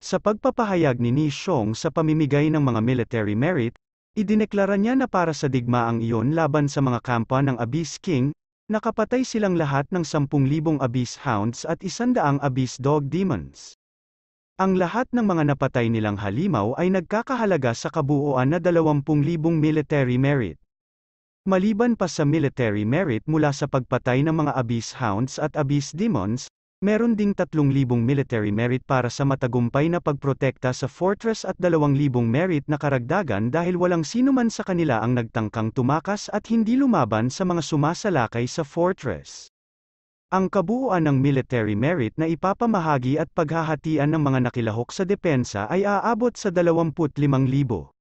Sa pagpapahayag ni Ni Xiong sa pamimigay ng mga military merit, idineklara niya na para sa digmaang iyon laban sa mga kampo ng Abyss King, nakapatay silang lahat ng 10,000 Abyss Hounds at 100 Abyss Dog Demons. Ang lahat ng mga napatay nilang halimaw ay nagkakahalaga sa kabuuan na 20,000 military merit. Maliban pa sa military merit mula sa pagpatay ng mga Abyss Hounds at Abyss Demons, Meron ding 3,000 military merit para sa matagumpay na pagprotekta sa fortress at 2,000 merit na karagdagan dahil walang sinuman sa kanila ang nagtangkang tumakas at hindi lumaban sa mga sumasalakay sa fortress. Ang kabuuan ng military merit na ipapamahagi at paghahatian ng mga nakilahok sa depensa ay aabot sa 25,000.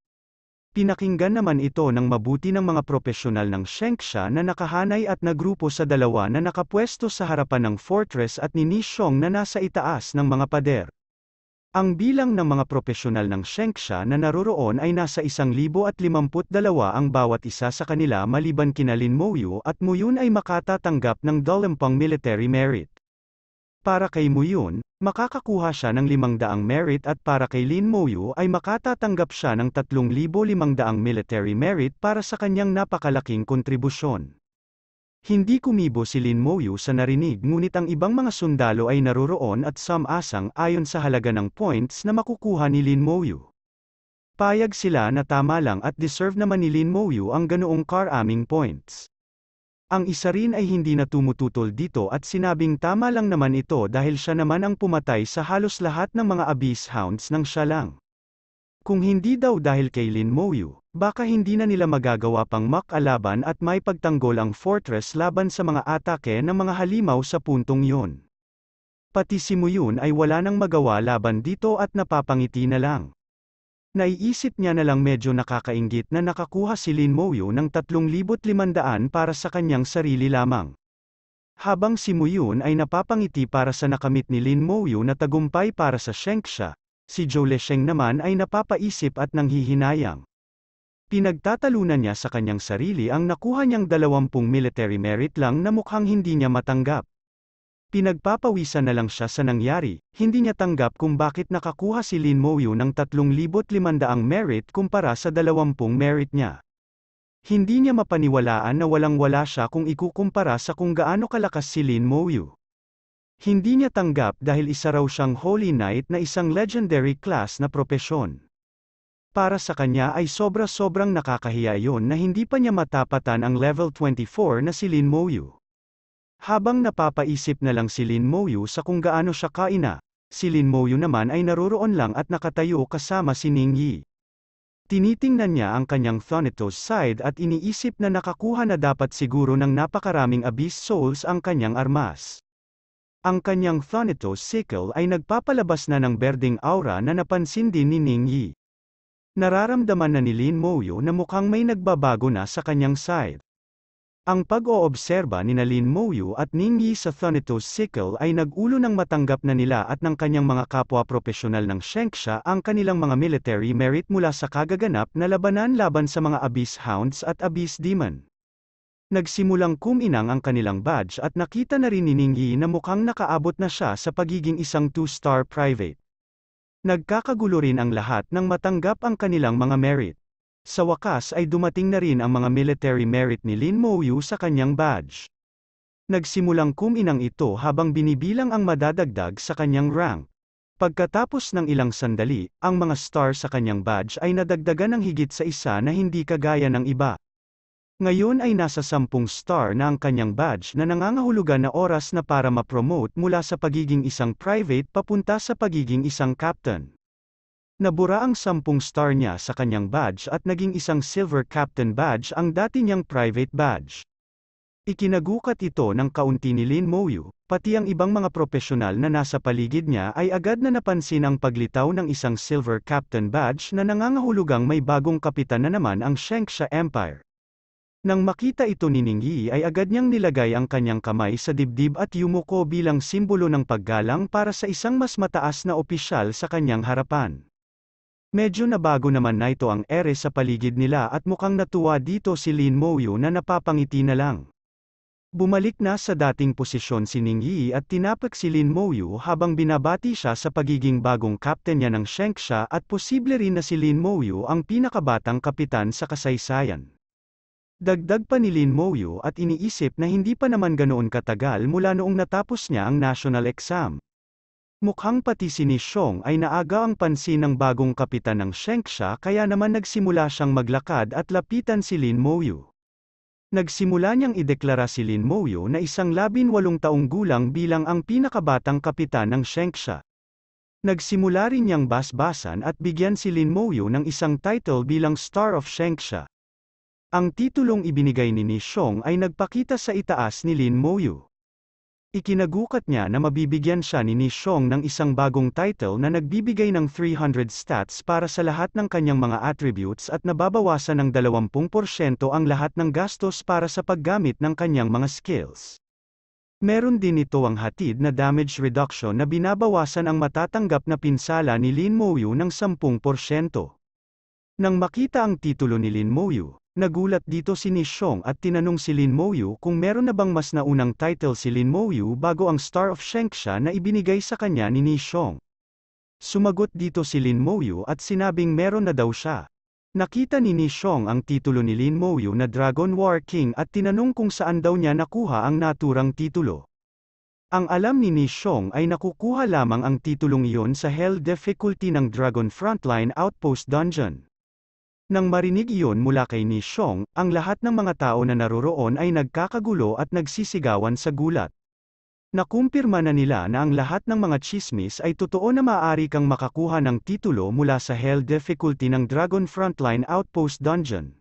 Pinakinggan naman ito ng mabuti ng mga propesyonal ng Shengxia na nakahanay at nagrupo sa dalawa na nakapwesto sa harapan ng fortress at ni Nishong na nasa itaas ng mga pader. Ang bilang ng mga propesyonal ng Shengxia na naroroon ay nasa 1,052 ang bawat isa sa kanila maliban kinalin Lin Mouyu at Muyun ay makatatanggap ng Dalampang Military Merit. Para kay Muyun, makakakuha siya ng 500 merit at para kay Lin Moyu ay makatatanggap siya ng 3,500 military merit para sa kanyang napakalaking kontribusyon. Hindi kumibo si Lin Moyu sa narinig ngunit ang ibang mga sundalo ay naroroon at samasang ayon sa halaga ng points na makukuha ni Lin Moyu. Payag sila na tama lang at deserve naman ni Lin Moyu ang ganoong karaming points. Ang isa rin ay hindi na tumututol dito at sinabing tama lang naman ito dahil siya naman ang pumatay sa halos lahat ng mga abyss hounds ng siya lang. Kung hindi daw dahil kay Lin Moyu, baka hindi na nila magagawa pang makalaban at may pagtanggol ang fortress laban sa mga atake ng mga halimaw sa puntong yon. Pati si Muyun ay wala nang magawa laban dito at napapangiti na lang. Naiisip niya na lang medyo nakakaingit na nakakuha si Lin Moyo ng 3,500 para sa kanyang sarili lamang. Habang si Muyun ay napapangiti para sa nakamit ni Lin Moyo na tagumpay para sa Shengxia, si Zhou Lesheng naman ay napapaisip at nanghihinayang. Pinagtatalunan niya sa kanyang sarili ang nakuha niyang 20 military merit lang na mukhang hindi niya matanggap. Pinagpapawisan na lang siya sa nangyari, hindi niya tanggap kung bakit nakakuha si Lin Mo ng 3,500 merit kumpara sa 20 merit niya. Hindi niya mapaniwalaan na walang-wala siya kung ikukumpara sa kung gaano kalakas si Lin Mo Hindi niya tanggap dahil isa raw siyang Holy Knight na isang legendary class na propesyon. Para sa kanya ay sobra-sobrang nakakahiya yon na hindi pa niya matapatan ang level 24 na si Lin Mo habang napapaisip na lang si Lin Moyu sa kung gaano siya kaina, si Lin Moyu naman ay naroroon lang at nakatayo kasama si Ning Yi. Tinitingnan niya ang kanyang Thanatos side at iniisip na nakakuha na dapat siguro ng napakaraming abyss souls ang kanyang armas. Ang kanyang Thanatos sickle ay nagpapalabas na ng berding aura na napansin din ni Ning Yi. Nararamdaman na ni Lin Moyo na mukhang may nagbabago na sa kanyang side. Ang pag-oobserba ni Nalin Moyu at Ningyi sa Thanatos Sickle ay nagulo ng matanggap na nila at ng kanyang mga kapwa propesyonal ng Shenxia ang kanilang mga military merit mula sa kagaganap na labanan laban sa mga Abyss Hounds at Abyss Demon. Nagsimulang kuminang ang kanilang badge at nakita na rin ni Ningyi na mukhang nakaabot na siya sa pagiging isang two-star private. Nagkakagulo rin ang lahat nang matanggap ang kanilang mga merit. Sa wakas ay dumating na rin ang mga military merit ni Lin Mouyu sa kanyang badge. Nagsimulang kuminang ito habang binibilang ang madadagdag sa kanyang rank. Pagkatapos ng ilang sandali, ang mga star sa kanyang badge ay nadagdagan ng higit sa isa na hindi kagaya ng iba. Ngayon ay nasa sampung star na ang kanyang badge na nangangahulugan na oras na para ma-promote mula sa pagiging isang private papunta sa pagiging isang captain. Nabura ang sampung star niya sa kanyang badge at naging isang silver captain badge ang dati niyang private badge. Ikinagukat ito ng kaunti ni Lin Moyu, pati ang ibang mga profesional na nasa paligid niya ay agad na napansin ang paglitaw ng isang silver captain badge na nangangahulugang may bagong kapitan na naman ang Shengxia Empire. Nang makita ito ni Ningyi ay agad niyang nilagay ang kanyang kamay sa dibdib at yumuko bilang simbolo ng paggalang para sa isang mas mataas na opisyal sa kanyang harapan. Medyo nabago naman na ito ang ere sa paligid nila at mukhang natuwa dito si Lin Moyu na napapangiti na lang. Bumalik na sa dating posisyon si Ning Yi at tinapak si Lin Moyu habang binabati siya sa pagiging bagong captain niya ng Shengxia at posible rin na si Lin Moyu ang pinakabatang kapitan sa kasaysayan. Dagdag pa ni Lin Moyu at iniisip na hindi pa naman ganoon katagal mula noong natapos niya ang national exam. Mukhang pati si Nishong ay naaga ang pansin ng bagong kapitan ng Shengsha kaya naman nagsimula siyang maglakad at lapitan si Lin Moyu. Nagsimula niyang ideklara si Lin Moyu na isang labinwalong taong gulang bilang ang pinakabatang kapitan ng Shengsha. Nagsimula rin niyang basbasan at bigyan si Lin Moyu ng isang title bilang Star of Shengsha. Ang titulong ibinigay ni Nishong ay nagpakita sa itaas ni Lin Moyu. Ikinagukat niya na mabibigyan siya ni Nishong ng isang bagong title na nagbibigay ng 300 stats para sa lahat ng kanyang mga attributes at nababawasan ng 20% ang lahat ng gastos para sa paggamit ng kanyang mga skills. Meron din ito ang hatid na damage reduction na binabawasan ang matatanggap na pinsala ni Lin Moyu ng 10%. Nang makita ang titulo ni Lin Moyu, Nagulat dito si Nishong at tinanong si Lin Moyu kung meron na bang mas naunang title si Lin Moyu bago ang Star of Shengxia na ibinigay sa kanya ni Nishong. Sumagot dito si Lin Moyu at sinabing meron na daw siya. Nakita ni Nishong ang titulo ni Lin Moyu na Dragon War King at tinanong kung saan daw niya nakuha ang naturang titulo. Ang alam ni Nishong ay nakukuha lamang ang titulong iyon sa Hell Difficulty ng Dragon Frontline Outpost Dungeon. Nang marinig iyon mula kay Ni Xiong, ang lahat ng mga tao na naroroon ay nagkakagulo at nagsisigawan sa gulat. Nakumpirma na nila na ang lahat ng mga chismis ay totoo na maaari kang makakuha ng titulo mula sa Hell Difficulty ng Dragon Frontline Outpost Dungeon.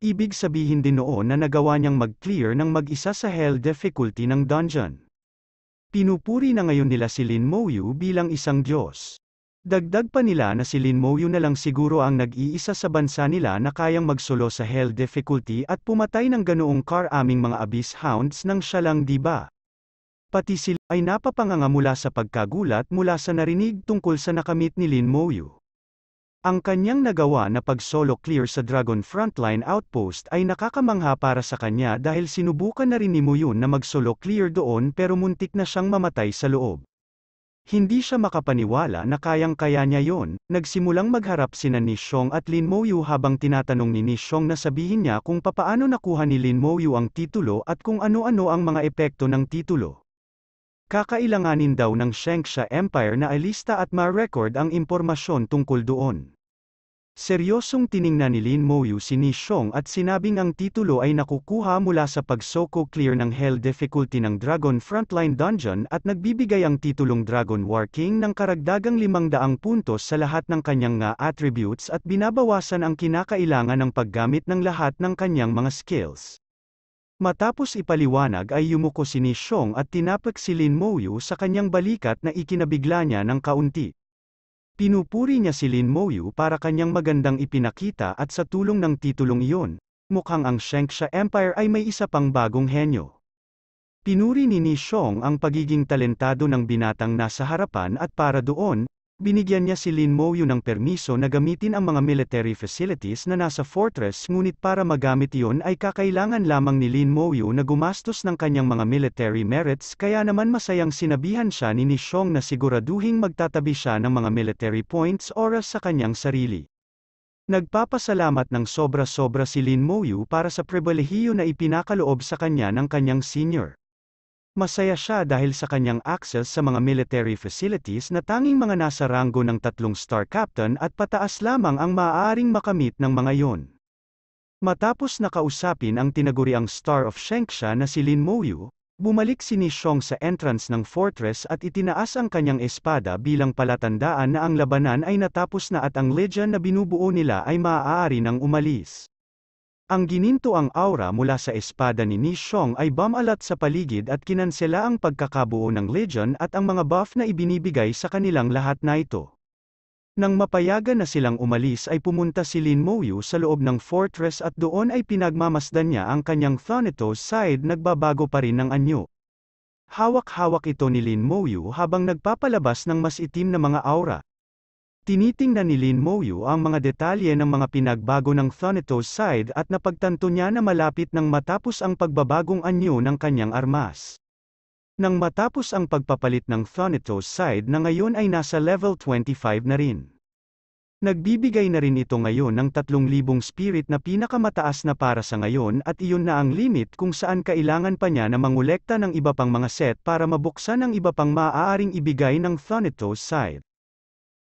Ibig sabihin din noon na nagawa niyang mag-clear ng mag-isa sa Hell Difficulty ng dungeon. Pinupuri na ngayon nila si Lin Mouyu bilang isang Diyos. Dagdag pa nila na si Lin Mouyu na lang siguro ang nag-iisa sa bansa nila na kayang magsulo sa Hell Difficulty at pumatay ng ganoong car aming mga Abyss Hounds nang siya lang diba? Pati sila ay napapanganga mula sa pagkagulat mula sa narinig tungkol sa nakamit ni Lin Mouyu. Ang kanyang nagawa na pag-solo clear sa Dragon Frontline Outpost ay nakakamangha para sa kanya dahil sinubukan na rin ni Muyun na mag-solo clear doon pero muntik na siyang mamatay sa loob. Hindi siya makapaniwala na kayang-kaya niya yon, nagsimulang magharap sina Nishong at Lin Moyu habang tinatanong ni Nishong na sabihin niya kung papaano nakuha ni Lin Moyu ang titulo at kung ano-ano ang mga epekto ng titulo. Kakailanganin daw ng Shengxia Empire na alista at ma-record ang impormasyon tungkol doon. Seryosong tiningnan ni Lin Moyu si Ni Shong at sinabing ang titulo ay nakukuha mula sa pagsoko clear ng Hell difficulty ng Dragon Frontline Dungeon at nagbibigay ang titulong Dragon War King ng karagdagang 500 puntos sa lahat ng kanyang nga attributes at binabawasan ang kinakailangan ng paggamit ng lahat ng kanyang mga skills. Matapos ipaliwanag ay yumuko si Ni Shong at tinapak si Lin Moyu sa kanyang balikat na ikinabigla niya ng kaunti. Pinupuri niya si Lin Moyu para kanyang magandang ipinakita at sa tulong ng titulong iyon, mukhang ang Shengxia Empire ay may isa pang bagong henyo. Pinuri ni Ni Xiong ang pagiging talentado ng binatang nasa harapan at para doon, binigyan niya si Lin Mouyu ng permiso na gamitin ang mga military facilities na nasa fortress ngunit para magamit iyon ay kakailangan lamang ni Lin Mouyu na gumastos ng kanyang mga military merits kaya naman masayang sinabihan siya ni Nishong na siguraduhing magtatabi siya ng mga military points oras sa kanyang sarili. Nagpapasalamat ng sobra-sobra si Lin Mouyu para sa pribilehiyo na ipinakaloob sa kanya ng kanyang senior. Masaya siya dahil sa kanyang access sa mga military facilities na tanging mga nasa ranggo ng tatlong star captain at pataas lamang ang maaaring makamit ng mga yon. Matapos nakausapin ang tinaguriang star of Shengxia na si Lin Moyu, bumalik si Ni Xiong sa entrance ng fortress at itinaas ang kanyang espada bilang palatandaan na ang labanan ay natapos na at ang legion na binubuo nila ay maaari nang umalis. Ang gininto ang aura mula sa espada ni Nishong ay bamalat sa paligid at kinansela ang pagkakabuo ng Legion at ang mga buff na ibinibigay sa kanilang lahat na ito. Nang mapayagan na silang umalis ay pumunta si Lin Mouyu sa loob ng fortress at doon ay pinagmamasdan niya ang kanyang Thanatos side nagbabago pa rin ng anyo. Hawak-hawak ito ni Lin Mouyu habang nagpapalabas ng mas itim na mga aura. Tinitingnan ni Lin Moyu ang mga detalye ng mga pinagbago ng Thanatos side at napagtanto niya na malapit nang matapos ang pagbabagong anyo ng kanyang armas. Nang matapos ang pagpapalit ng Thanatos side na ngayon ay nasa level 25 na rin. Nagbibigay na rin ito ngayon ng 3,000 spirit na pinakamataas na para sa ngayon at iyon na ang limit kung saan kailangan pa niya na mangulekta ng iba pang mga set para mabuksan ang iba pang maaaring ibigay ng Thanatos side.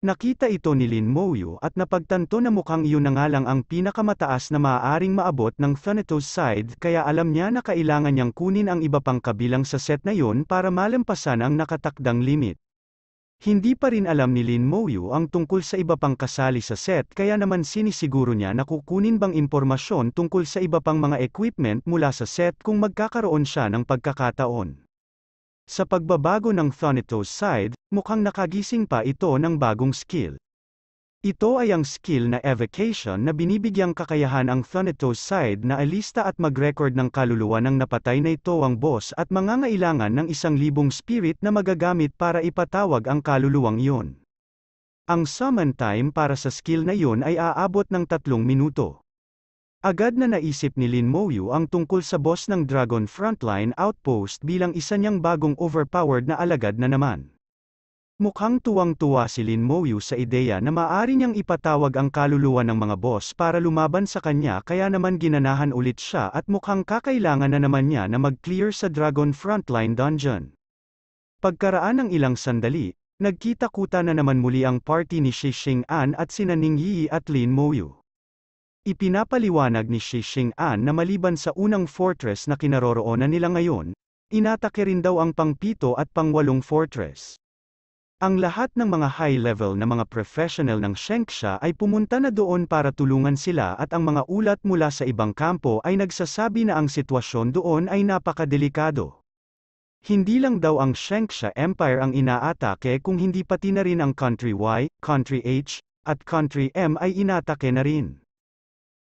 Nakita ito ni Lin Moyu at napagtanto na mukhang iyon na nga lang ang pinakamataas na maaaring maabot ng Thanatos side kaya alam niya na kailangan niyang kunin ang iba pang kabilang sa set na yon para malampasan ang nakatakdang limit. Hindi pa rin alam ni Lin Moyu ang tungkol sa iba pang kasali sa set kaya naman sinisiguro niya na kukunin bang impormasyon tungkol sa iba pang mga equipment mula sa set kung magkakaroon siya ng pagkakataon. Sa pagbabago ng Thanatos side, mukhang nakagising pa ito ng bagong skill. Ito ay ang skill na evocation na binibigyang kakayahan ang Thanatos side na alista at mag-record ng kaluluwa ng napatay na ito ang boss at mangangailangan ng isang libong spirit na magagamit para ipatawag ang kaluluwang iyon. Ang summon time para sa skill na iyon ay aabot ng tatlong minuto. Agad na naisip ni Lin Moyu ang tungkol sa boss ng Dragon Frontline Outpost bilang isa niyang bagong overpowered na alagad na naman. Mukhang tuwang-tuwa si Lin Moyu sa ideya na maaari niyang ipatawag ang kaluluwa ng mga boss para lumaban sa kanya kaya naman ginanahan ulit siya at mukhang kakailangan na naman niya na mag-clear sa Dragon Frontline Dungeon. Pagkaraan ng ilang sandali, nagkita-kuta na naman muli ang party ni Shi Xing An at sina Ning Yi at Lin Moyu. Ipinapaliwanag ni Xi An na maliban sa unang fortress na kinaroroonan nila ngayon, inatake rin daw ang pangpito at pangwalong fortress. Ang lahat ng mga high-level na mga professional ng Shengxia ay pumunta na doon para tulungan sila at ang mga ulat mula sa ibang kampo ay nagsasabi na ang sitwasyon doon ay napakadelikado. Hindi lang daw ang Shengxia Empire ang inaatake kung hindi pati na rin ang Country Y, Country H, at Country M ay inatake na rin.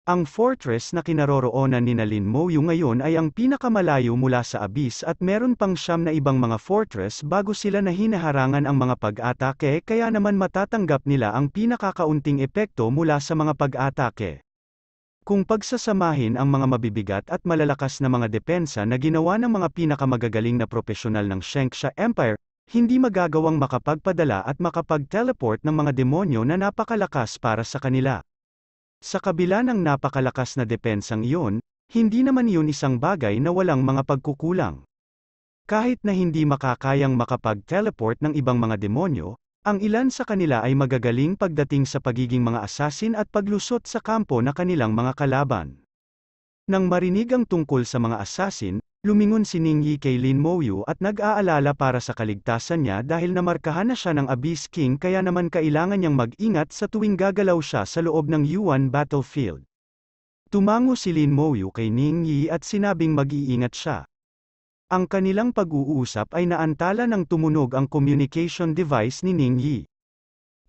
Ang fortress na kinaroroonan ni Nalin Moyu ngayon ay ang pinakamalayo mula sa abis at meron pang siyam na ibang mga fortress bago sila na hinaharangan ang mga pag-atake kaya naman matatanggap nila ang pinakakaunting epekto mula sa mga pag-atake. Kung pagsasamahin ang mga mabibigat at malalakas na mga depensa na ginawa ng mga pinakamagagaling na propesyonal ng Shengxia Empire, hindi magagawang makapagpadala at makapag-teleport ng mga demonyo na napakalakas para sa kanila. Sa kabila ng napakalakas na depensang iyon, hindi naman iyon isang bagay na walang mga pagkukulang. Kahit na hindi makakayang makapag-teleport ng ibang mga demonyo, ang ilan sa kanila ay magagaling pagdating sa pagiging mga asasin at paglusot sa kampo na kanilang mga kalaban. Nang marinig ang tungkol sa mga asasin, Lumingon si Ningyi kay Lin Moyu at nag-aalala para sa kaligtasan niya dahil namarkahan na siya ng Abyss King kaya naman kailangan niyang mag-ingat sa tuwing gagalaw siya sa loob ng Yuan Battlefield. Tumango si Lin Moyu kay Ningyi at sinabing mag-iingat siya. Ang kanilang pag-uusap ay naantala ng tumunog ang communication device ni Ningyi.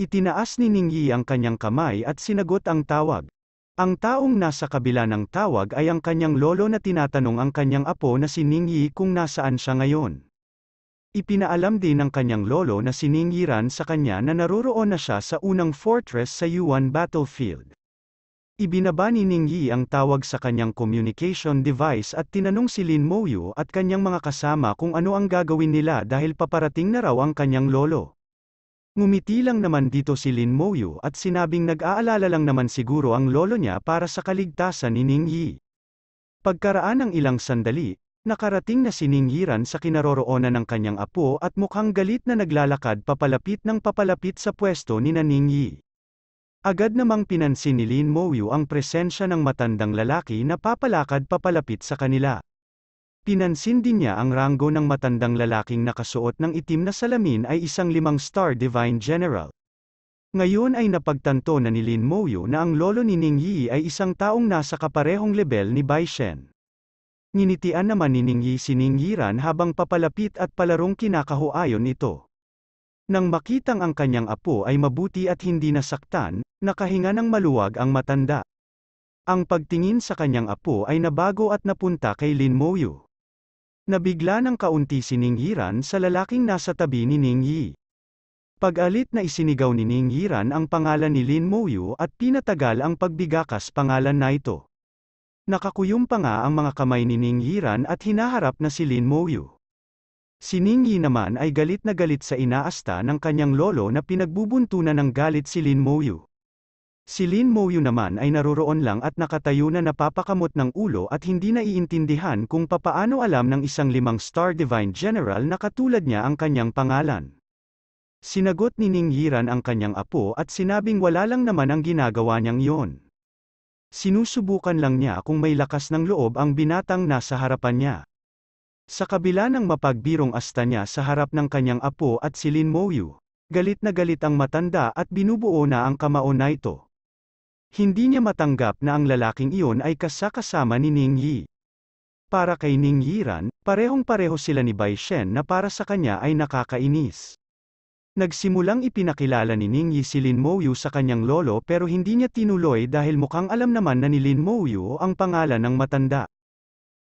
Itinaas ni Ningyi ang kanyang kamay at sinagot ang tawag. Ang taong nasa kabila ng tawag ay ang kanyang lolo na tinatanong ang kanyang apo na si Ningyi kung nasaan siya ngayon. Ipinaalam din ng kanyang lolo na si Ningyiran sa kanya na naroroon na siya sa unang fortress sa Yuan Battlefield. Ibinaba ni Ningyi ang tawag sa kanyang communication device at tinanong si Lin Moyu at kanyang mga kasama kung ano ang gagawin nila dahil paparating na raw ang kanyang lolo. Ngumiti lang naman dito si Lin Moyu at sinabing nag-aalala lang naman siguro ang lolo niya para sa kaligtasan ni Ning Yi. Pagkaraan ng ilang sandali, nakarating na si Ning Yiran sa kinaroroonan ng kanyang apo at mukhang galit na naglalakad papalapit ng papalapit sa pwesto ni na Ning Yi. Agad namang pinansin ni Lin Moyu ang presensya ng matandang lalaki na papalakad papalapit sa kanila. Pinansin din niya ang ranggo ng matandang lalaking nakasuot ng itim na salamin ay isang limang-star divine general. Ngayon ay napagtanto na ni Lin Moyo na ang lolo ni Ning Yi ay isang taong nasa kaparehong level ni Bai Shen. Nginitian naman ni Ning Yi si Ning Yiran habang papalapit at palarong kinakahuayon ito. Nang makitang ang kanyang apo ay mabuti at hindi nasaktan, nakahinga ng maluwag ang matanda. Ang pagtingin sa kanyang apo ay nabago at napunta kay Lin Moyo. Nabigla ng kaunti si Ning Yiran sa lalaking nasa tabi ni Ning Yi. Pag-alit na isinigaw ni Ning Yiran ang pangalan ni Lin Moyu at pinatagal ang pagbigakas pangalan na ito. Nakakuyom pa nga ang mga kamay ni Ning Yiran at hinaharap na si Lin Moyu. Si Ning Yi naman ay galit na galit sa inaasta ng kanyang lolo na pinagbubuntunan ng galit si Lin Moyu. Si Lin Moyu naman ay naroroon lang at nakatayo na napapakamot ng ulo at hindi naiintindihan kung papaano alam ng isang limang star divine general na katulad niya ang kanyang pangalan. Sinagot ni Ning Yiran ang kanyang apo at sinabing wala lang naman ang ginagawa niyang yon. Sinusubukan lang niya kung may lakas ng loob ang binatang nasa harapan niya. Sa kabila ng mapagbirong asta niya sa harap ng kanyang apo at si Lin Moyu, galit na galit ang matanda at binubuo na ang kamao na ito. Hindi niya matanggap na ang lalaking iyon ay kasakasama ni Ning Yi. Para kay Ning ran, parehong-pareho sila ni Bai Shen na para sa kanya ay nakakainis. Nagsimulang ipinakilala ni Ning Yi si Lin Mouyu sa kanyang lolo pero hindi niya tinuloy dahil mukhang alam naman na ni Lin Mouyu ang pangalan ng matanda.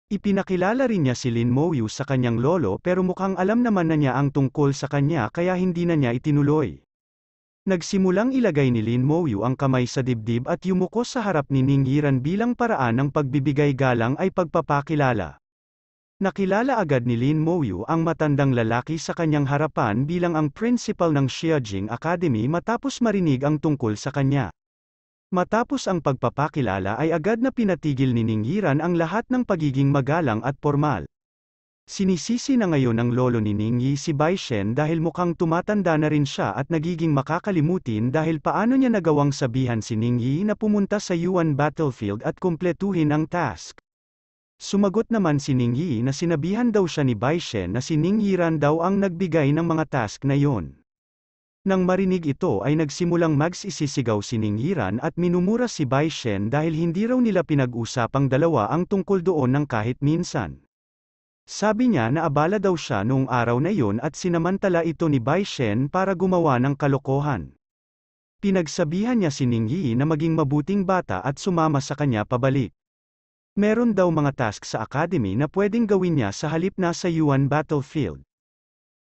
Ipinakilala rin niya si Lin Mouyu sa kanyang lolo pero mukhang alam naman na niya ang tungkol sa kanya kaya hindi na niya itinuloy. Nagsimulang ilagay ni Lin Moyu ang kamay sa dibdib at yumuko sa harap ni Ning Yiran bilang paraan ng pagbibigay galang ay pagpapakilala. Nakilala agad ni Lin Moyu ang matandang lalaki sa kanyang harapan bilang ang principal ng Xiajing Academy matapos marinig ang tungkol sa kanya. Matapos ang pagpapakilala ay agad na pinatigil ni Ning Yiran ang lahat ng pagiging magalang at formal. Sinisisi na ngayon ang lolo ni Ning Yi si Bai Shen dahil mukhang tumatanda na rin siya at nagiging makakalimutin dahil paano niya nagawang sabihan si Ning Yi na pumunta sa Yuan Battlefield at kumpletuhin ang task. Sumagot naman si Ning Yi na sinabihan daw siya ni Bai Shen na si Ning Yiran daw ang nagbigay ng mga task na yon. Nang marinig ito ay nagsimulang magsisisigaw si Ningyiran at minumura si Bai Shen dahil hindi raw nila pinag-usapang dalawa ang tungkol doon ng kahit minsan. Sabi niya na abala daw siya noong araw na iyon at sinamantala ito ni Bai Shen para gumawa ng kalokohan. Pinagsabihan niya si Ning Yi na maging mabuting bata at sumama sa kanya pabalik. Meron daw mga task sa academy na pwedeng gawin niya sa halip na sa Yuan Battlefield.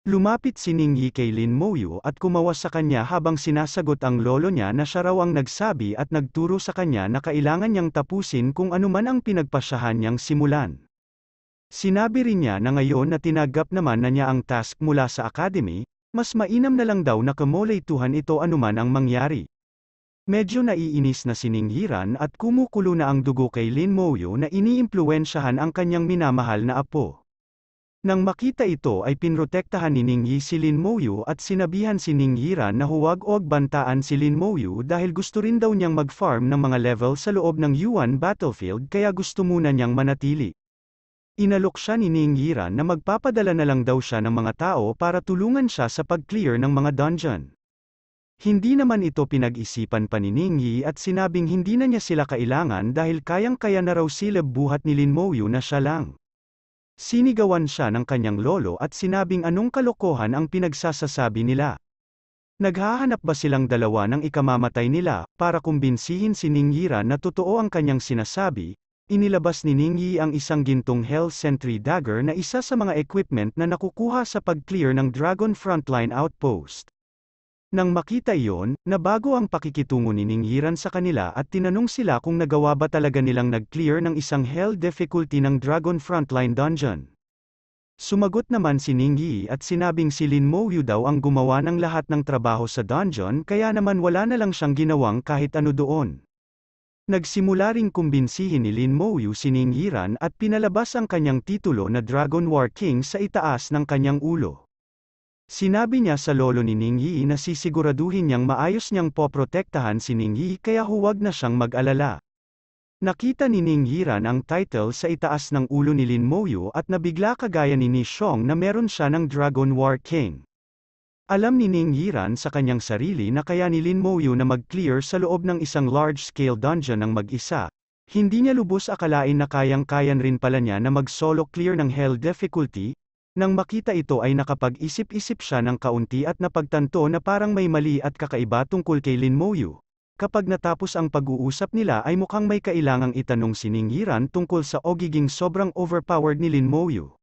Lumapit si Ning Yi kay Lin Moyu at kumawa sa kanya habang sinasagot ang lolo niya na siya raw ang nagsabi at nagturo sa kanya na kailangan niyang tapusin kung anuman ang pinagpasyahan niyang simulan. Sinabi rin niya na ngayon na tinagap naman na niya ang task mula sa academy, mas mainam na lang daw na kamoletuhan ito anuman ang mangyari. Medyo naiinis na sininghiran at kumukulo na ang dugo kay Lin Moyo na iniimpluwensyahan ang kanyang minamahal na apo. Nang makita ito ay pinrotektahan ni Ningyi si Lin Moyu at sinabihan si Ninghiran na huwag og bantaan si Lin Moyu dahil gusto rin daw niyang mag-farm ng mga level sa loob ng Yuan Battlefield kaya gusto muna niyang manatili. Inalok siya ni Ningyiran na magpapadala na lang daw siya ng mga tao para tulungan siya sa pag-clear ng mga dungeon. Hindi naman ito pinag-isipan pa ni Ningyi at sinabing hindi na niya sila kailangan dahil kayang-kaya na raw sila buhat ni Lin Moyu na siya lang. Sinigawan siya ng kanyang lolo at sinabing anong kalokohan ang pinagsasasabi nila. Naghahanap ba silang dalawa ng ikamamatay nila, para kumbinsihin si Ningyiran na totoo ang kanyang sinasabi, Inilabas ni Ningyi ang isang gintong Hell Sentry Dagger na isa sa mga equipment na nakukuha sa pag-clear ng Dragon Frontline Outpost. Nang makita iyon, nabago ang pakikitungo ni Ningyiran sa kanila at tinanong sila kung nagawa ba talaga nilang nag-clear ng isang Hell difficulty ng Dragon Frontline Dungeon. Sumagot naman si Ningyi at sinabing si Lin Mouyu daw ang gumawa ng lahat ng trabaho sa dungeon kaya naman wala na lang siyang ginawang kahit ano doon. Nagsimula ring kumbinsihin ni Lin Mouyu si Ning Yiran at pinalabas ang kanyang titulo na Dragon War King sa itaas ng kanyang ulo. Sinabi niya sa lolo ni Ning Yi na sisiguraduhin niyang maayos niyang poprotektahan si Ning Yi kaya huwag na siyang mag-alala. Nakita ni Ning Yiran ang title sa itaas ng ulo ni Lin Mouyu at nabigla kagaya ni Ni Shong na meron siya ng Dragon War King. Alam ni Ning Yiran sa kanyang sarili na kaya ni Lin Moyu na mag-clear sa loob ng isang large-scale dungeon ng mag-isa, hindi niya lubos akalain na kayang-kayan rin pala niya na mag-solo clear ng hell difficulty, nang makita ito ay nakapag-isip-isip siya ng kaunti at napagtanto na parang may mali at kakaiba tungkol kay Lin Moyu. Kapag natapos ang pag-uusap nila ay mukhang may kailangang itanong si Ning Yiran tungkol sa ogiging sobrang overpowered ni Lin Moyu.